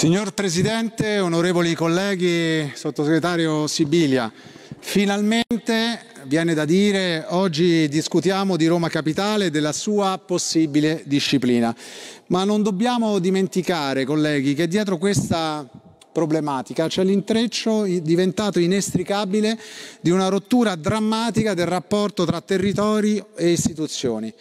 Signor Presidente, onorevoli colleghi, sottosegretario Sibilia, finalmente viene da dire oggi discutiamo di Roma Capitale e della sua possibile disciplina. Ma non dobbiamo dimenticare, colleghi, che dietro questa problematica, c'è l'intreccio diventato inestricabile di una rottura drammatica del rapporto tra territori e istituzioni.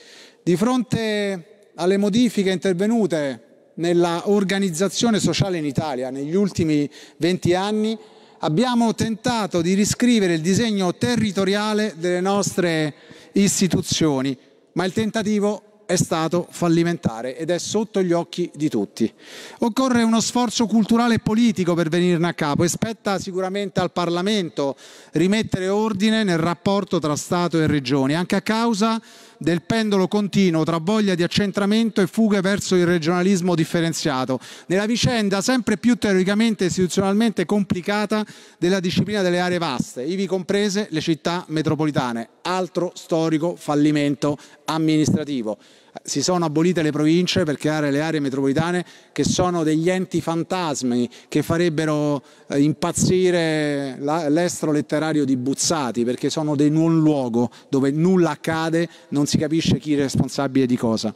Di fronte alle modifiche intervenute nella organizzazione sociale in Italia negli ultimi 20 anni abbiamo tentato di riscrivere il disegno territoriale delle nostre istituzioni, ma il tentativo è stato fallimentare ed è sotto gli occhi di tutti. Occorre uno sforzo culturale e politico per venirne a capo e spetta sicuramente al Parlamento rimettere ordine nel rapporto tra Stato e Regioni, anche a causa del pendolo continuo tra voglia di accentramento e fughe verso il regionalismo differenziato, nella vicenda sempre più teoricamente e istituzionalmente complicata della disciplina delle aree vaste, ivi comprese le città metropolitane. Altro storico fallimento amministrativo si sono abolite le province per creare le aree metropolitane che sono degli enti fantasmi che farebbero eh, impazzire l'estro letterario di Buzzati perché sono dei non luogo dove nulla accade, non si capisce chi è responsabile di cosa.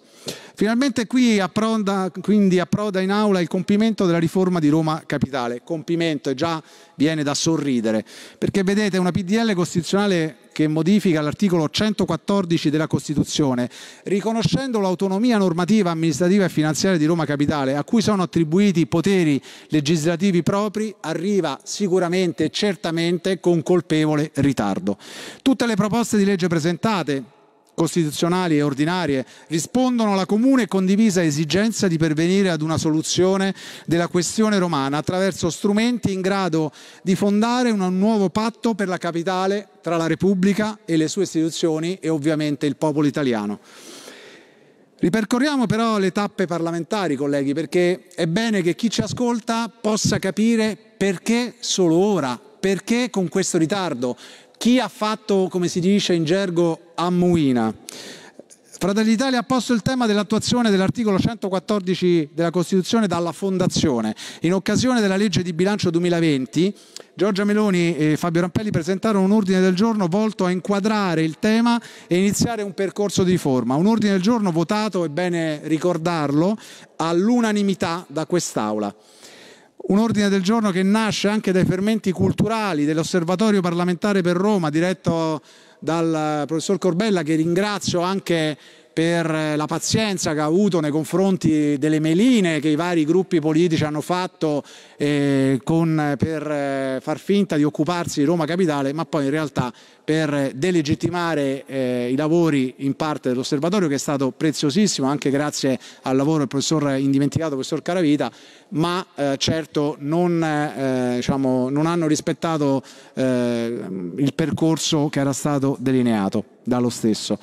Finalmente qui appronda, quindi approda in aula il compimento della riforma di Roma Capitale. Compimento e già viene da sorridere, perché vedete una PDL costituzionale che modifica l'articolo 114 della Costituzione, riconoscendo l'autonomia normativa, amministrativa e finanziaria di Roma Capitale, a cui sono attribuiti poteri legislativi propri, arriva sicuramente e certamente con colpevole ritardo. Tutte le proposte di legge presentate, costituzionali e ordinarie rispondono alla comune e condivisa esigenza di pervenire ad una soluzione della questione romana attraverso strumenti in grado di fondare un nuovo patto per la capitale tra la Repubblica e le sue istituzioni e ovviamente il popolo italiano. Ripercorriamo però le tappe parlamentari, colleghi, perché è bene che chi ci ascolta possa capire perché solo ora, perché con questo ritardo, chi ha fatto, come si dice in gergo, ammuina. Fratelli d'Italia ha posto il tema dell'attuazione dell'articolo 114 della Costituzione dalla Fondazione. In occasione della legge di bilancio 2020, Giorgia Meloni e Fabio Rampelli presentarono un ordine del giorno volto a inquadrare il tema e iniziare un percorso di riforma. Un ordine del giorno votato, è bene ricordarlo, all'unanimità da quest'Aula un ordine del giorno che nasce anche dai fermenti culturali dell'osservatorio parlamentare per Roma diretto dal professor Corbella che ringrazio anche per la pazienza che ha avuto nei confronti delle meline che i vari gruppi politici hanno fatto eh, con, per eh, far finta di occuparsi di Roma Capitale, ma poi in realtà per delegittimare eh, i lavori in parte dell'osservatorio che è stato preziosissimo anche grazie al lavoro del professor indimenticato, professor Caravita, ma eh, certo non, eh, diciamo, non, hanno rispettato eh, il percorso che era stato delineato dallo stesso.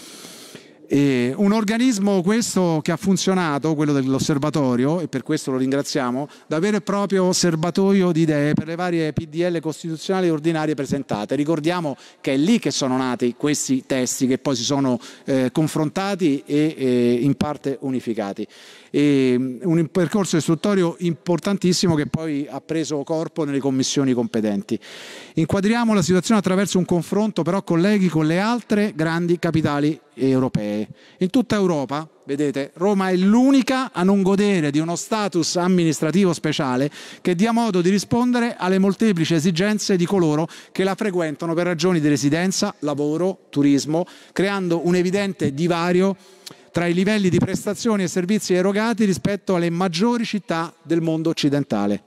E un organismo questo che ha funzionato, quello dell'osservatorio, e per questo lo ringraziamo, da vero e proprio serbatoio di idee per le varie PDL costituzionali e ordinarie presentate. Ricordiamo che è lì che sono nati questi testi che poi si sono eh, confrontati e eh, in parte unificati. E mm, un percorso istruttorio importantissimo che poi ha preso corpo nelle commissioni competenti. Inquadriamo la situazione attraverso un confronto però colleghi con le altre grandi capitali europee. In tutta Europa, vedete, Roma è l'unica a non godere di uno status amministrativo speciale che dia modo di rispondere alle molteplici esigenze di coloro che la frequentano per ragioni di residenza, lavoro, turismo, creando un evidente divario tra i livelli di prestazioni e servizi erogati rispetto alle maggiori città del mondo occidentale.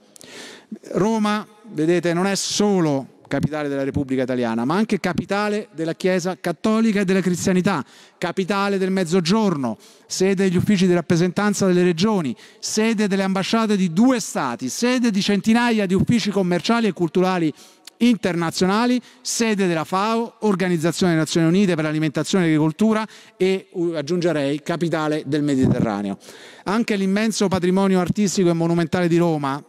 Roma, vedete, non è solo capitale della Repubblica Italiana, ma anche capitale della Chiesa Cattolica e della Cristianità, capitale del Mezzogiorno, sede degli uffici di rappresentanza delle regioni, sede delle ambasciate di due stati, sede di centinaia di uffici commerciali e culturali internazionali, sede della FAO, Organizzazione delle Nazioni Unite per l'Alimentazione e l'Agricoltura e, uh, aggiungerei, capitale del Mediterraneo. Anche l'immenso patrimonio artistico e monumentale di Roma,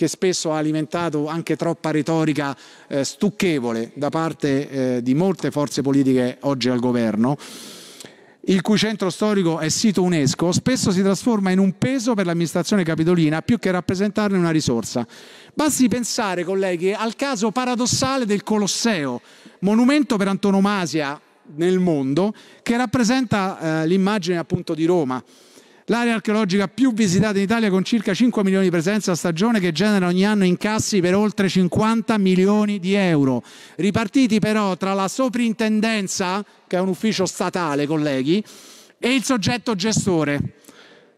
che spesso ha alimentato anche troppa retorica eh, stucchevole da parte eh, di molte forze politiche oggi al governo il cui centro storico è sito UNESCO, spesso si trasforma in un peso per l'amministrazione capitolina più che rappresentarne una risorsa. Basti pensare, colleghi, al caso paradossale del Colosseo, monumento per antonomasia nel mondo, che rappresenta eh, l'immagine appunto di Roma l'area archeologica più visitata in Italia con circa 5 milioni di presenze a stagione che genera ogni anno incassi per oltre 50 milioni di euro, ripartiti però tra la soprintendenza, che è un ufficio statale, colleghi, e il soggetto gestore,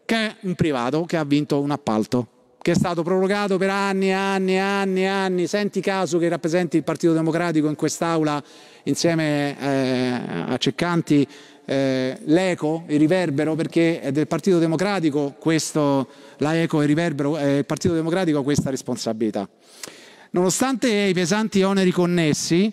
che è un privato che ha vinto un appalto che è stato prorogato per anni e anni e anni e anni. Senti caso che rappresenti il Partito Democratico in quest'Aula insieme eh, a Ceccanti eh, l'eco, il riverbero, perché è del Partito Democratico questo, la eco e il riverbero, è il Partito Democratico questa responsabilità. Nonostante i pesanti oneri connessi,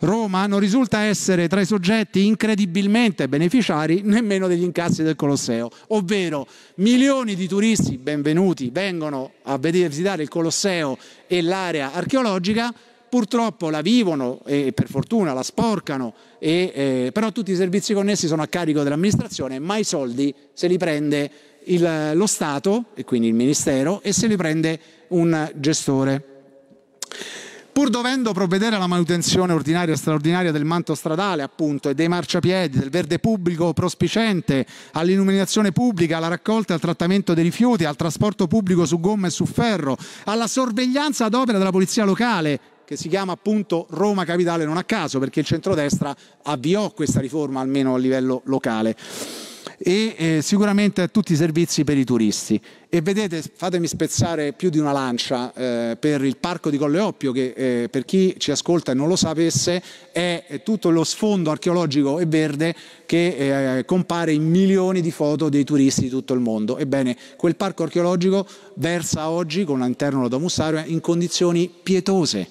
Roma non risulta essere tra i soggetti incredibilmente beneficiari nemmeno degli incassi del Colosseo, ovvero milioni di turisti benvenuti vengono a visitare il Colosseo e l'area archeologica, purtroppo la vivono e per fortuna la sporcano, e, eh, però tutti i servizi connessi sono a carico dell'amministrazione, ma i soldi se li prende il, lo Stato, e quindi il Ministero, e se li prende un gestore. Pur dovendo provvedere alla manutenzione ordinaria e straordinaria del manto stradale, appunto, e dei marciapiedi, del verde pubblico prospicente, all'illuminazione pubblica, alla raccolta e al trattamento dei rifiuti, al trasporto pubblico su gomma e su ferro, alla sorveglianza ad opera della polizia locale che si chiama appunto Roma Capitale non a caso, perché il centrodestra avviò questa riforma almeno a livello locale e eh, sicuramente tutti i servizi per i turisti. E vedete, fatemi spezzare più di una lancia eh, per il parco di Colle Oppio, che eh, per chi ci ascolta e non lo sapesse, è tutto lo sfondo archeologico e verde che eh, compare in milioni di foto dei turisti di tutto il mondo. Ebbene, quel parco archeologico versa oggi, con l'interno della mussario, in condizioni pietose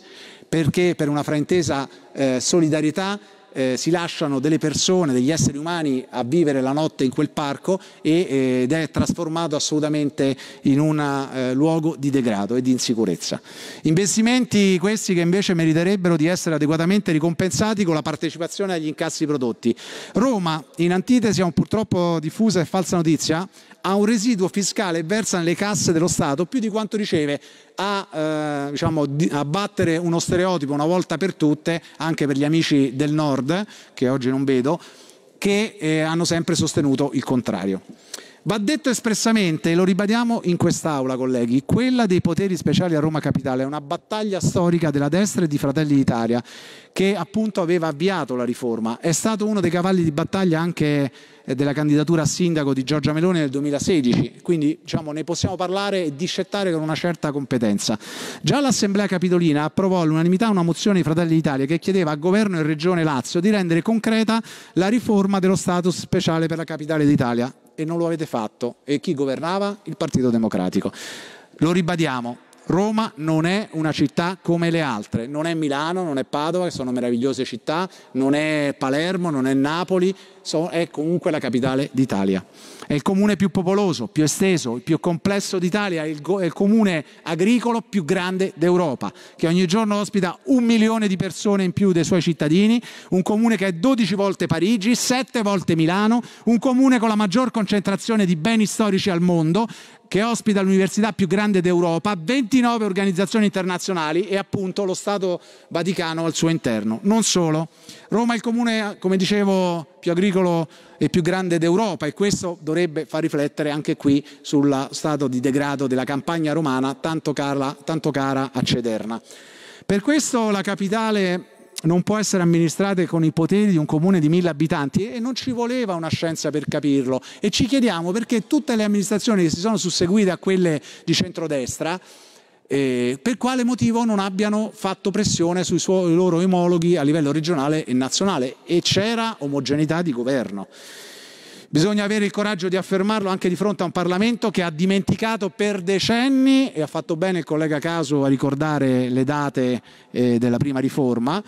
perché per una fraintesa eh, solidarietà eh, si lasciano delle persone, degli esseri umani a vivere la notte in quel parco e, eh, ed è trasformato assolutamente in un eh, luogo di degrado e di insicurezza. Investimenti questi che invece meriterebbero di essere adeguatamente ricompensati con la partecipazione agli incassi prodotti. Roma, in antitesi a un purtroppo diffusa e falsa notizia, ha un residuo fiscale e versa nelle casse dello Stato più di quanto riceve, a, eh, diciamo, a battere uno stereotipo una volta per tutte, anche per gli amici del nord, che oggi non vedo, che eh, hanno sempre sostenuto il contrario. Va detto espressamente, e lo ribadiamo in quest'Aula, colleghi, quella dei poteri speciali a Roma Capitale è una battaglia storica della destra e di Fratelli d'Italia che appunto aveva avviato la riforma. È stato uno dei cavalli di battaglia anche eh, della candidatura a sindaco di Giorgia Meloni nel 2016, quindi diciamo, ne possiamo parlare e discettare con una certa competenza. Già l'Assemblea Capitolina approvò all'unanimità una mozione di Fratelli d'Italia che chiedeva a Governo e Regione Lazio di rendere concreta la riforma dello status speciale per la capitale d'Italia e non lo avete fatto. E chi governava? Il Partito Democratico. Lo ribadiamo, Roma non è una città come le altre, non è Milano, non è Padova, che sono meravigliose città, non è Palermo, non è Napoli, è comunque la capitale d'Italia. È il comune più popoloso, più esteso, il più complesso d'Italia, è, il comune agricolo più grande d'Europa, che ogni giorno ospita un milione di persone in più dei suoi cittadini, un comune che è 12 volte Parigi, 7 volte Milano, un comune con la maggior concentrazione di beni storici al mondo, che ospita l'università più grande d'Europa, 29 organizzazioni internazionali e appunto lo Stato Vaticano al suo interno. Non solo, Roma è il comune, come dicevo, più agricolo e più grande d'Europa e questo dovrebbe far riflettere anche qui sul stato di degrado della campagna romana tanto cara, tanto cara a Cederna. Per questo la capitale non può essere amministrata con i poteri di un comune di mille abitanti e non ci voleva una scienza per capirlo e ci chiediamo perché tutte le amministrazioni che si sono susseguite a quelle di centrodestra eh, per quale motivo non abbiano fatto pressione sui, suoi, loro omologhi a livello regionale e nazionale e c'era omogeneità di governo. Bisogna avere il coraggio di affermarlo anche di fronte a un Parlamento che ha dimenticato per decenni, e ha fatto bene il collega Caso a ricordare le date eh, della prima riforma,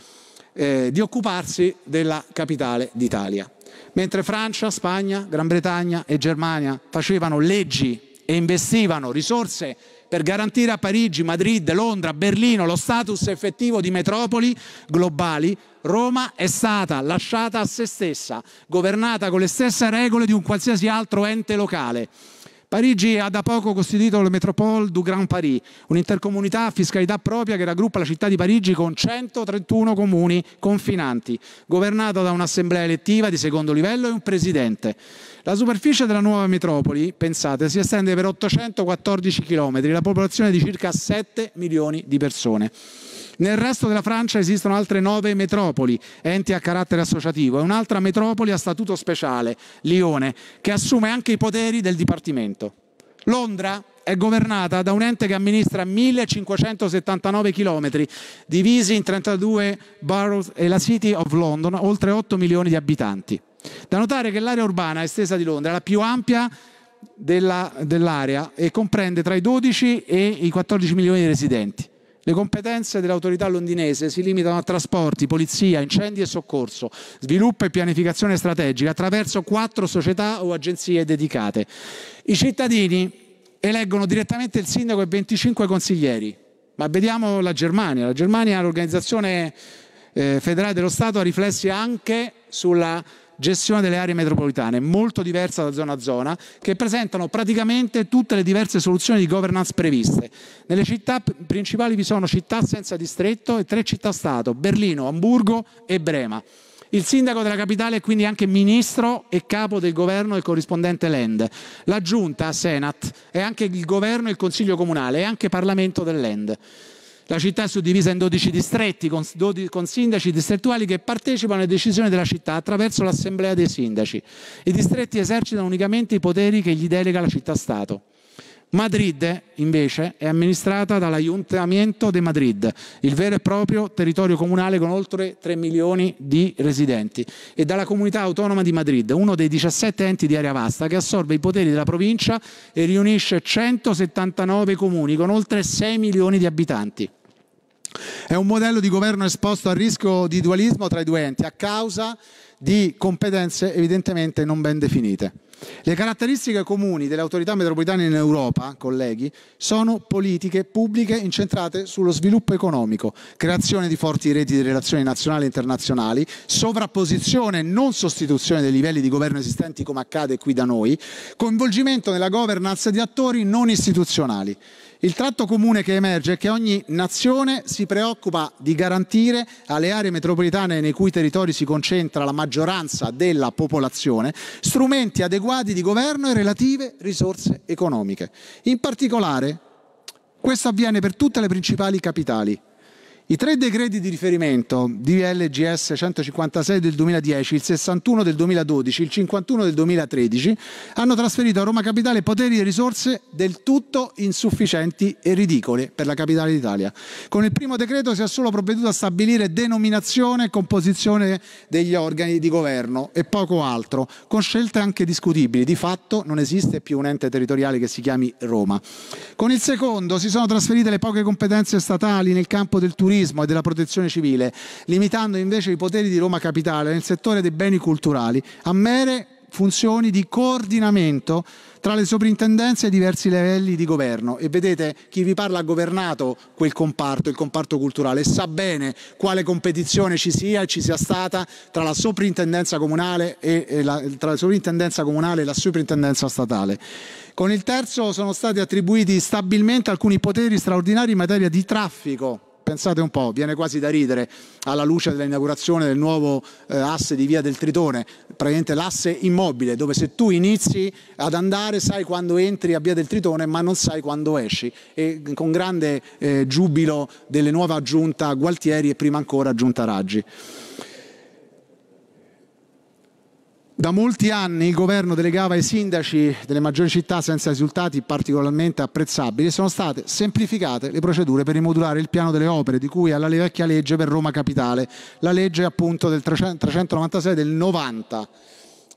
eh, di occuparsi della capitale d'Italia. Mentre Francia, Spagna, Gran Bretagna e Germania facevano leggi e investivano risorse per garantire a Parigi, Madrid, Londra, Berlino lo status effettivo di metropoli globali, Roma è stata lasciata a se stessa, governata con le stesse regole di un qualsiasi altro ente locale. Parigi ha da poco costituito la Métropole du Grand Paris, un'intercomunità a fiscalità propria che raggruppa la città di Parigi con 131 comuni confinanti, governata da un'assemblea elettiva di secondo livello e un presidente. La superficie della nuova metropoli, pensate, si estende per 814 km, la popolazione è di circa 7 milioni di persone. Nel resto della Francia esistono altre nove metropoli, enti a carattere associativo, e un'altra metropoli a statuto speciale, Lione, che assume anche i poteri del Dipartimento. Londra è governata da un ente che amministra 1579 chilometri, divisi in 32 boroughs e la City of London, oltre 8 milioni di abitanti. Da notare che l'area urbana estesa di Londra è la più ampia dell'area e comprende tra i 12 e i 14 milioni di residenti. Le competenze dell'autorità londinese si limitano a trasporti, polizia, incendi e soccorso, sviluppo e pianificazione strategica attraverso quattro società o agenzie dedicate. I cittadini eleggono direttamente il sindaco e 25 consiglieri. Ma vediamo la Germania. La Germania, l'organizzazione eh, federale dello Stato, ha riflessi anche sulla gestione delle aree metropolitane molto diversa da zona a zona che presentano praticamente tutte le diverse soluzioni di governance previste. Nelle città principali vi sono città senza distretto e tre città-stato, Berlino, Amburgo e Brema. Il sindaco della capitale è quindi anche ministro e capo del governo e corrispondente Land. La giunta, Senat, è anche il governo e il consiglio comunale, è anche Parlamento del Land. La città è suddivisa in 12 distretti con, 12, con sindaci distrettuali che partecipano alle decisioni della città attraverso l'assemblea dei sindaci. I distretti esercitano unicamente i poteri che gli delega la città-stato. Madrid, invece, è amministrata dall'Ayuntamiento de Madrid, il vero e proprio territorio comunale con oltre 3 milioni di residenti, e dalla Comunità Autonoma di Madrid, uno dei 17 enti di area vasta che assorbe i poteri della provincia e riunisce 179 comuni con oltre 6 milioni di abitanti. È un modello di governo esposto al rischio di dualismo tra i due enti a causa di competenze evidentemente non ben definite. Le caratteristiche comuni delle autorità metropolitane in Europa, colleghi, sono politiche pubbliche incentrate sullo sviluppo economico, creazione di forti reti di relazioni nazionali e internazionali, sovrapposizione e non sostituzione dei livelli di governo esistenti come accade qui da noi, coinvolgimento nella governance di attori non istituzionali. Il tratto comune che emerge è che ogni nazione si preoccupa di garantire alle aree metropolitane nei cui territori si concentra la maggioranza della popolazione strumenti adeguati di governo e relative risorse economiche. In particolare, questo avviene per tutte le principali capitali, i tre decreti di riferimento, DLGS 156 del 2010, il 61 del 2012, il 51 del 2013, hanno trasferito a Roma Capitale poteri e risorse del tutto insufficienti e ridicole per la capitale d'Italia. Con il primo decreto si è solo provveduto a stabilire denominazione e composizione degli organi di governo e poco altro, con scelte anche discutibili. Di fatto non esiste più un ente territoriale che si chiami Roma. Con il secondo si sono trasferite le poche competenze statali nel campo del turismo turismo e della protezione civile, limitando invece i poteri di Roma Capitale nel settore dei beni culturali a mere funzioni di coordinamento tra le soprintendenze e diversi livelli di governo e vedete chi vi parla ha governato quel comparto, il comparto culturale, e sa bene quale competizione ci sia e ci sia stata tra la soprintendenza comunale e, e la, tra la soprintendenza comunale e la soprintendenza statale. Con il terzo sono stati attribuiti stabilmente alcuni poteri straordinari in materia di traffico Pensate un po', viene quasi da ridere alla luce dell'inaugurazione del nuovo eh, asse di via del Tritone, praticamente l'asse immobile, dove se tu inizi ad andare sai quando entri a via del Tritone ma non sai quando esci. E con grande eh, giubilo delle nuove aggiunta Gualtieri e prima ancora aggiunta Raggi. Da molti anni il governo delegava ai sindaci delle maggiori città senza risultati particolarmente apprezzabili e sono state semplificate le procedure per rimodulare il piano delle opere, di cui alla vecchia legge per Roma Capitale, la legge appunto del 396 del 90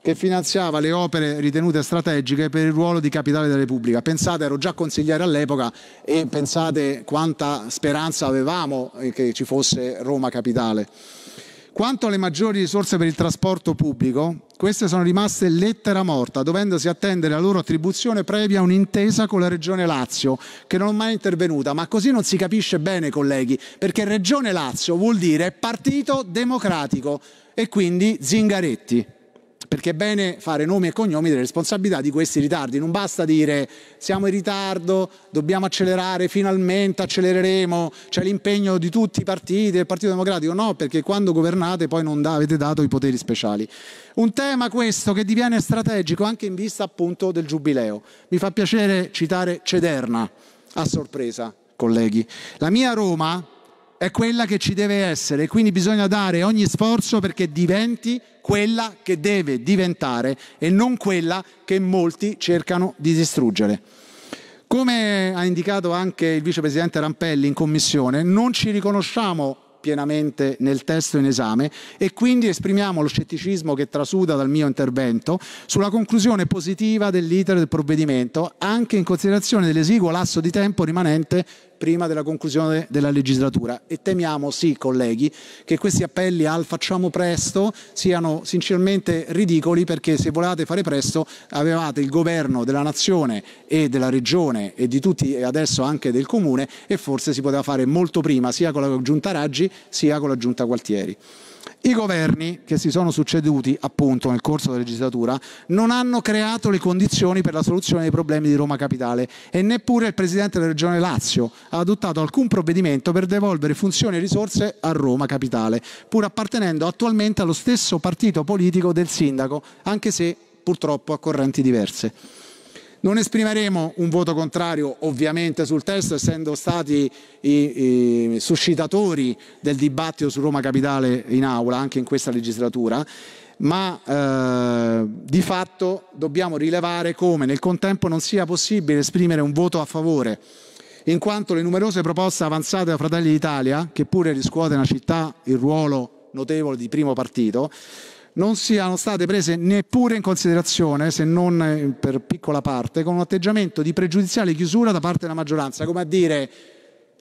che finanziava le opere ritenute strategiche per il ruolo di capitale della Repubblica. Pensate, ero già consigliere all'epoca e pensate quanta speranza avevamo eh, che ci fosse Roma Capitale. Quanto alle maggiori risorse per il trasporto pubblico, queste sono rimaste lettera morta, dovendosi attendere la loro attribuzione previa un'intesa con la Regione Lazio, che non è mai intervenuta. Ma così non si capisce bene, colleghi, perché Regione Lazio vuol dire Partito Democratico e quindi Zingaretti perché è bene fare nomi e cognomi delle responsabilità di questi ritardi. Non basta dire siamo in ritardo, dobbiamo accelerare, finalmente accelereremo, c'è l'impegno di tutti i partiti, del Partito Democratico, no, perché quando governate poi non da, avete dato i poteri speciali. Un tema questo che diviene strategico anche in vista appunto del Giubileo. Mi fa piacere citare Cederna, a sorpresa, colleghi. La mia Roma è quella che ci deve essere, quindi bisogna dare ogni sforzo perché diventi quella che deve diventare e non quella che molti cercano di distruggere. Come ha indicato anche il vicepresidente Rampelli in commissione, non ci riconosciamo pienamente nel testo in esame e quindi esprimiamo lo scetticismo che trasuda dal mio intervento sulla conclusione positiva dell'iter del provvedimento, anche in considerazione dell'esiguo lasso di tempo rimanente prima della conclusione della legislatura e temiamo, sì colleghi, che questi appelli al facciamo presto siano sinceramente ridicoli perché se volevate fare presto avevate il governo della nazione e della regione e di tutti e adesso anche del comune e forse si poteva fare molto prima sia con la giunta Raggi sia con la giunta Gualtieri. I governi che si sono succeduti appunto nel corso della legislatura non hanno creato le condizioni per la soluzione dei problemi di Roma Capitale e neppure il Presidente della Regione Lazio ha adottato alcun provvedimento per devolvere funzioni e risorse a Roma Capitale, pur appartenendo attualmente allo stesso partito politico del sindaco, anche se purtroppo a correnti diverse. Non esprimeremo un voto contrario ovviamente sul testo, essendo stati i, i suscitatori del dibattito su Roma Capitale in aula, anche in questa legislatura, ma eh, di fatto dobbiamo rilevare come nel contempo non sia possibile esprimere un voto a favore, in quanto le numerose proposte avanzate da Fratelli d'Italia, che pure riscuote nella città il ruolo notevole di primo partito, non siano state prese neppure in considerazione, se non eh, per piccola parte, con un atteggiamento di pregiudiziale chiusura da parte della maggioranza, come a dire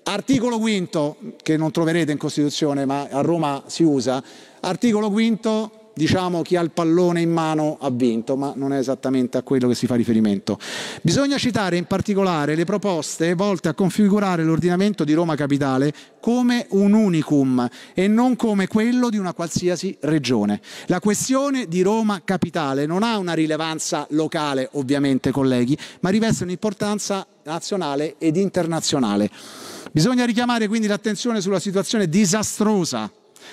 articolo quinto, che non troverete in Costituzione ma a Roma si usa, articolo quinto diciamo chi ha il pallone in mano ha vinto, ma non è esattamente a quello che si fa riferimento. Bisogna citare in particolare le proposte volte a configurare l'ordinamento di Roma Capitale come un unicum e non come quello di una qualsiasi regione. La questione di Roma Capitale non ha una rilevanza locale, ovviamente colleghi, ma riveste un'importanza nazionale ed internazionale. Bisogna richiamare quindi l'attenzione sulla situazione disastrosa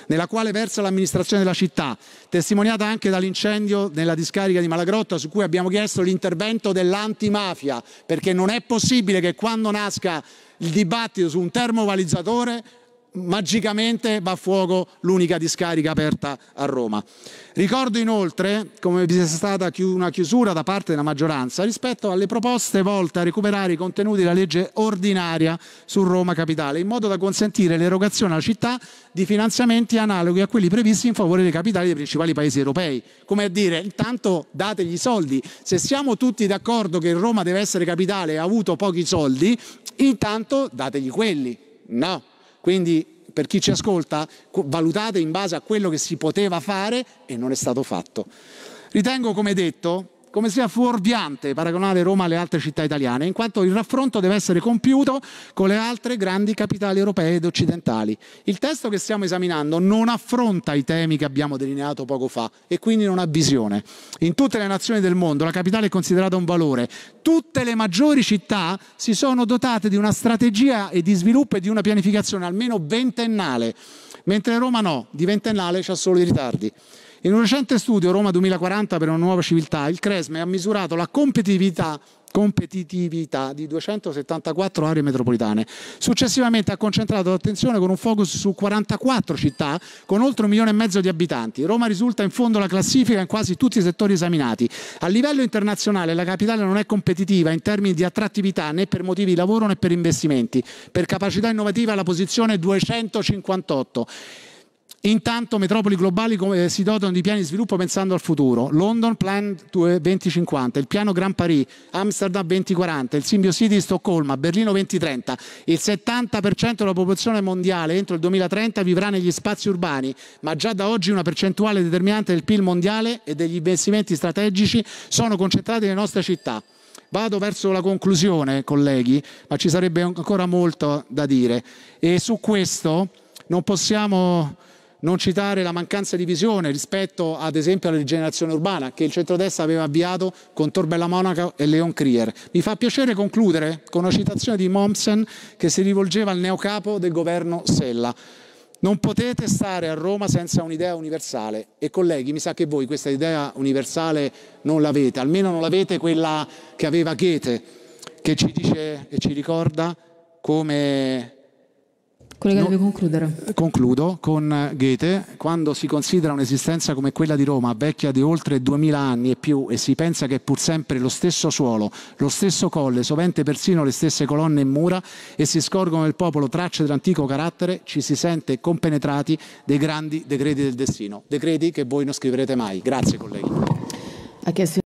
nella quale versa l'amministrazione della città, testimoniata anche dall'incendio nella discarica di Malagrotta su cui abbiamo chiesto l'intervento dell'antimafia, perché non è possibile che quando nasca il dibattito su un termovalizzatore magicamente va a fuoco l'unica discarica aperta a Roma. Ricordo inoltre come vi sia stata una chiusura da parte della maggioranza rispetto alle proposte volte a recuperare i contenuti della legge ordinaria su Roma Capitale, in modo da consentire l'erogazione alla città di finanziamenti analoghi a quelli previsti in favore dei capitali dei principali paesi europei. Come a dire, intanto dategli i soldi. Se siamo tutti d'accordo che Roma deve essere capitale e ha avuto pochi soldi, intanto dategli quelli. No. Quindi per chi ci ascolta, valutate in base a quello che si poteva fare e non è stato fatto. Ritengo, come detto, come sia fuorviante paragonare Roma alle altre città italiane, in quanto il raffronto deve essere compiuto con le altre grandi capitali europee ed occidentali. Il testo che stiamo esaminando non affronta i temi che abbiamo delineato poco fa e quindi non ha visione. In tutte le nazioni del mondo la capitale è considerata un valore. Tutte le maggiori città si sono dotate di una strategia e di sviluppo e di una pianificazione almeno ventennale, mentre Roma no, di ventennale c'ha solo i ritardi. In un recente studio Roma 2040 per una nuova civiltà, il Cresme ha misurato la competitività, competitività di 274 aree metropolitane. Successivamente ha concentrato l'attenzione con un focus su 44 città con oltre un milione e mezzo di abitanti. Roma risulta in fondo alla classifica in quasi tutti i settori esaminati. A livello internazionale la capitale non è competitiva in termini di attrattività né per motivi di lavoro né per investimenti. Per capacità innovativa la posizione 258. Intanto metropoli globali eh, si dotano di piani di sviluppo pensando al futuro. London Plan 2050, il piano Grand Paris, Amsterdam 2040, il Simbio City di Stoccolma, Berlino 2030. Il 70% della popolazione mondiale entro il 2030 vivrà negli spazi urbani, ma già da oggi una percentuale determinante del PIL mondiale e degli investimenti strategici sono concentrati nelle nostre città. Vado verso la conclusione, colleghi, ma ci sarebbe ancora molto da dire. E su questo non possiamo non citare la mancanza di visione rispetto ad esempio alla rigenerazione urbana che il centrodestra aveva avviato con Torbella Monaco e Leon Krier. Mi fa piacere concludere con una citazione di Mommsen che si rivolgeva al neocapo del governo Sella. Non potete stare a Roma senza un'idea universale e colleghi mi sa che voi questa idea universale non l'avete, almeno non l'avete quella che aveva Goethe che ci dice e ci ricorda come Collega, no, deve concludere. Eh, concludo con eh, Goethe. Quando si considera un'esistenza come quella di Roma, vecchia di oltre duemila anni e più, e si pensa che è pur sempre lo stesso suolo, lo stesso colle, sovente persino le stesse colonne e mura, e si scorgono nel popolo tracce dell'antico carattere, ci si sente compenetrati dei grandi decreti del destino. Decreti che voi non scriverete mai. Grazie, colleghi.